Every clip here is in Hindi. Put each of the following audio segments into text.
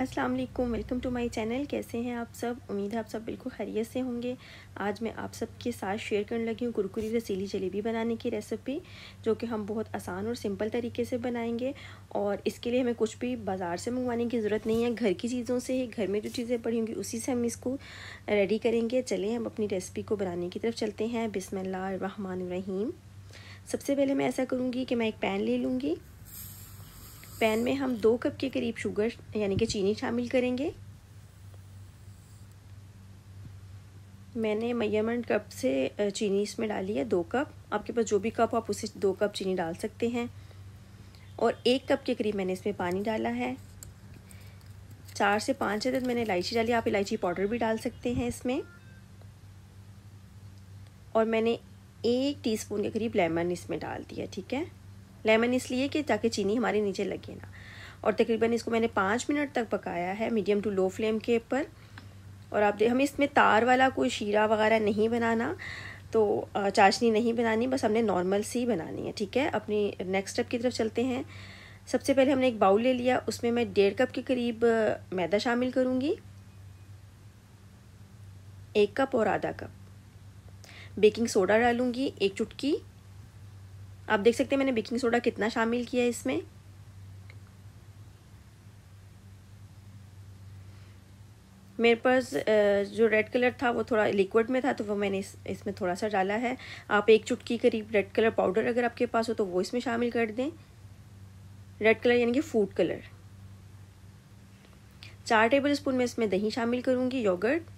अस्सलाम वालेकुम वेलकम टू माय चैनल कैसे हैं आप सब उम्मीद है आप सब बिल्कुल खैरियत से होंगे आज मैं आप सबके साथ शेयर करने लगी हूँ कुरकुरी रसीली जलेबी बनाने की रेसिपी जो कि हम बहुत आसान और सिंपल तरीके से बनाएंगे और इसके लिए हमें कुछ भी बाज़ार से मंगवाने की ज़रूरत नहीं है घर की चीज़ों से ही घर में जो चीज़ें पड़ी होंगी उसी से हम इसको रेडी करेंगे चलें हम अपनी रेसिपी को बनाने की तरफ चलते हैं बिसम रहीम सबसे पहले मैं ऐसा करूँगी कि मैं एक पैन ले लूँगी पैन में हम दो कप के करीब शुगर यानी कि चीनी शामिल करेंगे मैंने मयमंड कप से चीनी इसमें डाली है दो कप आपके पास जो भी कप आप उसे दो कप चीनी डाल सकते हैं और एक कप के करीब मैंने इसमें पानी डाला है चार से पाँच अदद मैंने इलायची डाली आप इलायची पाउडर भी डाल सकते हैं इसमें और मैंने एक टीस्पून के करीब लेमन इसमें डाल दिया ठीक है लेमन इसलिए कि ताकि चीनी हमारे नीचे लगे ना और तकरीबन इसको मैंने पाँच मिनट तक पकाया है मीडियम टू लो फ्लेम के ऊपर और आप हमें इसमें तार वाला कोई शीरा वगैरह नहीं बनाना तो चाशनी नहीं बनानी बस हमने नॉर्मल सी बनानी है ठीक है अपनी नेक्स्ट स्टेप की तरफ चलते हैं सबसे पहले हमने एक बाउल ले लिया उसमें मैं डेढ़ कप के करीब मैदा शामिल करूँगी एक कप और आधा कप बेकिंग सोडा डालूँगी एक चुटकी आप देख सकते हैं मैंने बेकिंग सोडा कितना शामिल किया है इसमें मेरे पास जो रेड कलर था वो थोड़ा लिक्विड में था तो वो मैंने इस इसमें थोड़ा सा डाला है आप एक चुटकी करीब रेड कलर पाउडर अगर आपके पास हो तो वो इसमें शामिल कर दें रेड कलर यानी कि फूड कलर चार टेबल स्पून में इसमें दही शामिल करूँगी योगर्ट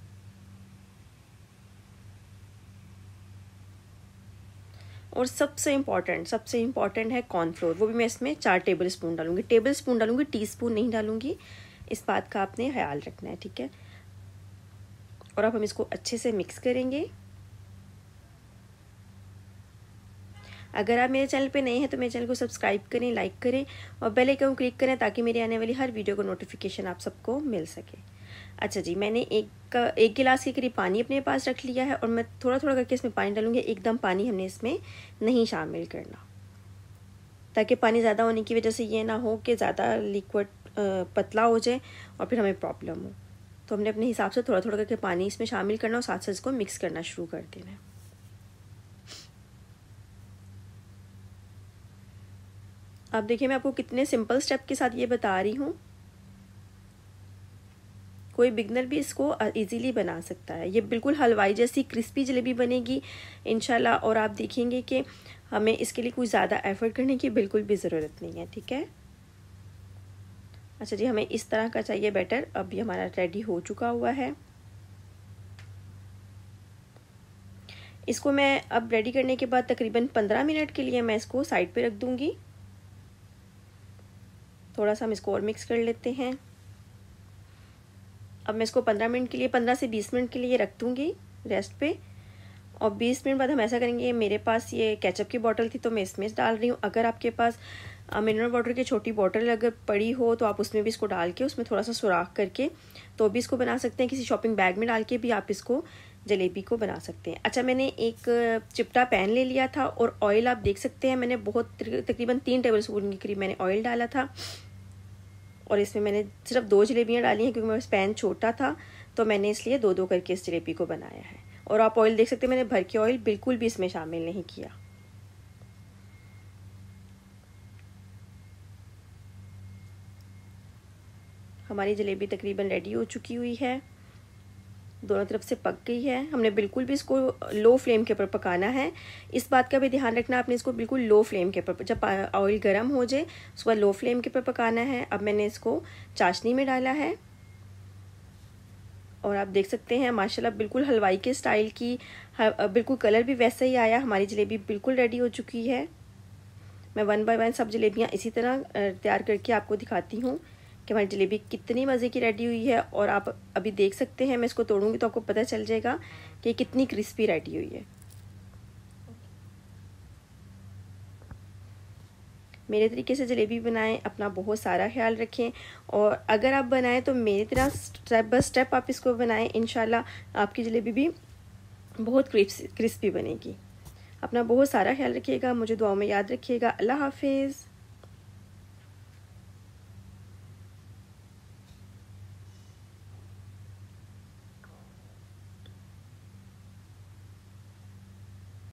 और सबसे इम्पॉर्टेंट सबसे इम्पॉर्टेंट है कॉर्नफ्लोर वो भी मैं इसमें चार टेबल स्पून डालूंगी टेबल स्पून डालूंगी टी स्पून नहीं डालूंगी इस बात का आपने ख्याल रखना है ठीक है और अब हम इसको अच्छे से मिक्स करेंगे अगर आप मेरे चैनल पे नए हैं तो मेरे चैनल को सब्सक्राइब करें लाइक करें और बेल आइकन क्लिक करें ताकि मेरी आने वाली हर वीडियो को नोटिफिकेशन आप सबको मिल सके अच्छा जी मैंने एक एक गिलास के करीब पानी अपने पास रख लिया है और मैं थोड़ा थोड़ा करके इसमें पानी डालूंगी एकदम पानी हमने इसमें नहीं शामिल करना ताकि पानी ज़्यादा होने की वजह से ये ना हो कि ज़्यादा लिक्विड पतला हो जाए और फिर हमें प्रॉब्लम हो तो हमने अपने हिसाब से थोड़ा थोड़ा करके पानी इसमें शामिल करना और साथ साथ इसको मिक्स करना शुरू कर देना है आप देखिए मैं आपको कितने सिंपल स्टेप के साथ ये बता रही हूँ कोई बिगनर भी इसको इजीली बना सकता है ये बिल्कुल हलवाई जैसी क्रिस्पी जलेबी बनेगी इनशाला और आप देखेंगे कि हमें इसके लिए कुछ ज़्यादा एफर्ट करने की बिल्कुल भी ज़रूरत नहीं है ठीक है अच्छा जी हमें इस तरह का चाहिए बैटर अब ये हमारा रेडी हो चुका हुआ है इसको मैं अब रेडी करने के बाद तकरीबन पंद्रह मिनट के लिए मैं इसको साइड पे रख दूंगी थोड़ा सा हम इसको और मिक्स कर लेते हैं अब मैं इसको पंद्रह मिनट के लिए पंद्रह से बीस मिनट के लिए रख दूँगी रेस्ट पे और बीस मिनट बाद हम ऐसा करेंगे मेरे पास ये कैचअप की बॉटल थी तो मैं इसमें डाल रही हूँ अगर आपके पास मिनरल वाटर की छोटी बॉटल अगर पड़ी हो तो आप उसमें भी इसको डाल के उसमें थोड़ा सा सुराख करके तो भी इसको बना सकते हैं किसी शॉपिंग बैग में डाल के भी आप इसको जलेबी को बना सकते हैं अच्छा मैंने एक चिपटा पैन ले लिया था और ऑयल आप देख सकते हैं मैंने बहुत तकरीबन तीन टेबल स्पून के करीब मैंने ऑयल डाला था और इसमें मैंने सिर्फ दो जलेबियाँ डाली हैं क्योंकि मेरा पैन छोटा था तो मैंने इसलिए दो दो करके इस जलेबी को बनाया है और आप ऑयल देख सकते हैं मैंने भर के ऑयल बिल्कुल भी इसमें शामिल नहीं किया हमारी जलेबी तकरीबन रेडी हो चुकी हुई है दोनों तरफ से पक गई है हमने बिल्कुल भी इसको लो फ्लेम के ऊपर पकाना है इस बात का भी ध्यान रखना आपने इसको बिल्कुल लो फ्लेम के ऊपर जब ऑयल गर्म हो जाए उसके बाद लो फ्लेम के ऊपर पकाना है अब मैंने इसको चाशनी में डाला है और आप देख सकते हैं माशाल्लाह बिल्कुल हलवाई के स्टाइल की बिल्कुल कलर भी वैसा ही आया हमारी जलेबी बिल्कुल रेडी हो चुकी है मैं वन बाय वन सब जलेबियाँ इसी तरह तैयार करके आपको दिखाती हूँ कि हमारी जलेबी कितनी मज़े की रेडी हुई है और आप अभी देख सकते हैं मैं इसको तोड़ूंगी तो आपको पता चल जाएगा कि कितनी क्रिस्पी रेडी हुई है मेरे तरीके से जलेबी बनाएं अपना बहुत सारा ख्याल रखें और अगर आप बनाएं तो मेरी तरह स्टेप बाय स्टेप आप इसको बनाएं इन आपकी जलेबी भी बहुत क्रिस्पी बनेगी अपना बहुत सारा ख्याल रखिएगा मुझे दुआ में याद रखिएगा अल्लाह हाफिज़